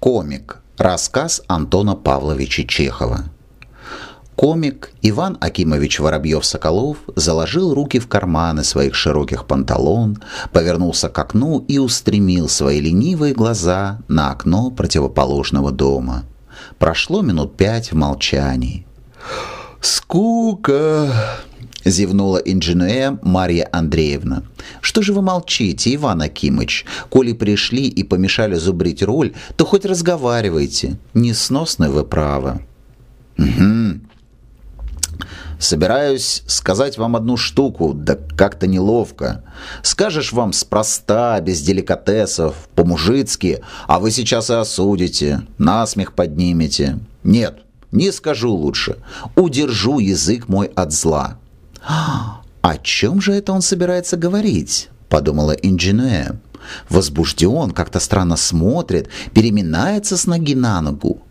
Комик. Рассказ Антона Павловича Чехова. Комик Иван Акимович Воробьев-Соколов заложил руки в карманы своих широких панталон, повернулся к окну и устремил свои ленивые глаза на окно противоположного дома. Прошло минут пять в молчании. «Скука!» — зевнула инженея Марья Андреевна. «Что же вы молчите, Иван Акимыч? Коли пришли и помешали зубрить роль, то хоть разговаривайте. Несносны вы правы». «Угу. Собираюсь сказать вам одну штуку, да как-то неловко. Скажешь вам спроста, без деликатесов, по-мужицки, а вы сейчас и осудите, насмех поднимете. Нет, не скажу лучше. Удержу язык мой от зла. «О чем же это он собирается говорить?» – подумала Инженуэ. Возбужден, как-то странно смотрит, переминается с ноги на ногу.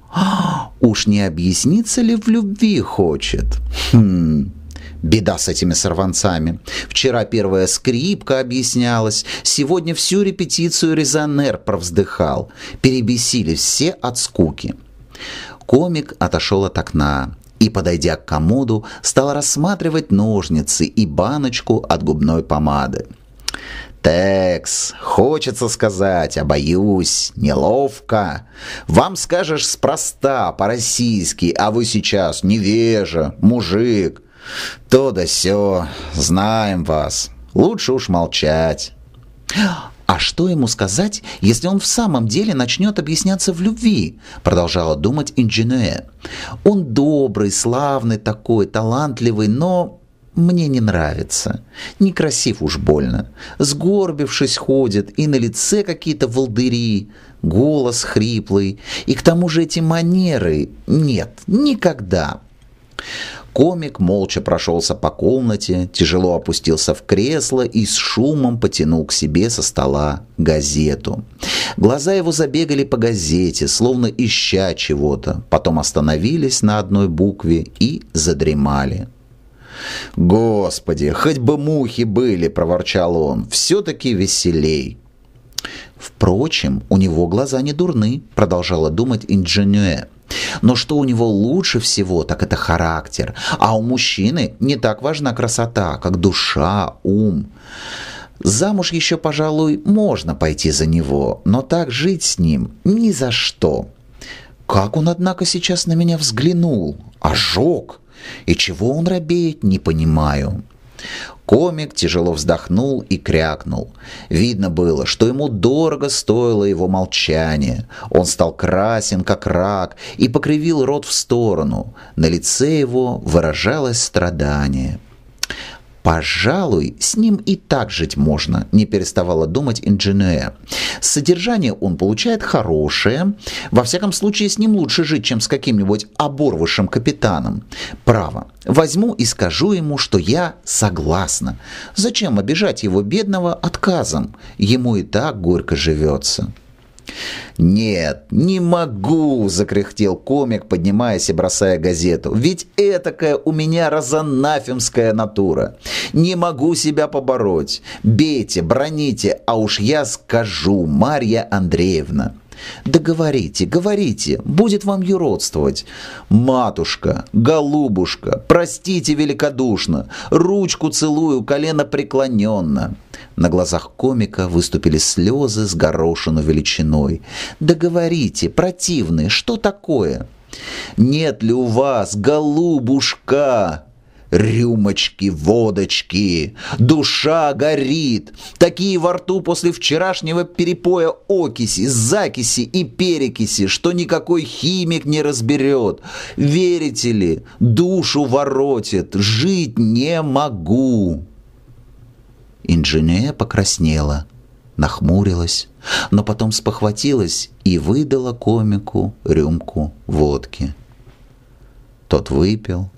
«Уж не объяснится ли в любви хочет?» «Хм...» Беда с этими сорванцами. Вчера первая скрипка объяснялась, сегодня всю репетицию резонер провздыхал. Перебесили все от скуки. Комик отошел от окна и, подойдя к комоду, стал рассматривать ножницы и баночку от губной помады. «Текс, хочется сказать, а боюсь, неловко. Вам скажешь спроста, по-российски, а вы сейчас невежа, мужик. То да сё, знаем вас. Лучше уж молчать». «А что ему сказать, если он в самом деле начнет объясняться в любви?» – продолжала думать Инженуэ. «Он добрый, славный такой, талантливый, но мне не нравится. Некрасив уж больно. Сгорбившись ходит, и на лице какие-то волдыри, голос хриплый. И к тому же эти манеры... Нет, никогда. Комик молча прошелся по комнате, тяжело опустился в кресло и с шумом потянул к себе со стола газету. Глаза его забегали по газете, словно ища чего-то, потом остановились на одной букве и задремали. «Господи, хоть бы мухи были!» – проворчал он. «Все-таки веселей!» «Впрочем, у него глаза не дурны», – продолжала думать инженюэ. Но что у него лучше всего, так это характер. А у мужчины не так важна красота, как душа, ум. Замуж еще, пожалуй, можно пойти за него, но так жить с ним ни за что. Как он, однако, сейчас на меня взглянул, ожег. И чего он робеет, не понимаю. Комик тяжело вздохнул и крякнул. Видно было, что ему дорого стоило его молчание. Он стал красен, как рак, и покривил рот в сторону. На лице его выражалось страдание. Пожалуй, с ним и так жить можно, не переставала думать инженер. Содержание он получает хорошее. Во всяком случае, с ним лучше жить, чем с каким-нибудь оборвышем капитаном. Право. Возьму и скажу ему, что я согласна. Зачем обижать его бедного отказом? Ему и так горько живется. «Нет, не могу!» – закряхтел комик, поднимаясь и бросая газету. «Ведь этакая у меня розанафемская натура. Не могу себя побороть. Бейте, броните, а уж я скажу, Марья Андреевна». Да говорите, говорите, будет вам юродствовать. Матушка, голубушка, простите великодушно, ручку целую, колено преклоненно. На глазах комика выступили слезы с горошину величиной. Да говорите, противный, что такое? «Нет ли у вас, голубушка?» рюмочки, водочки. Душа горит. Такие во рту после вчерашнего перепоя окиси, закиси и перекиси, что никакой химик не разберет. Верите ли, душу воротит, жить не могу. Инженея покраснела, нахмурилась, но потом спохватилась и выдала комику рюмку водки. Тот выпил,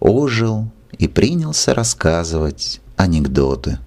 ожил и принялся рассказывать анекдоты.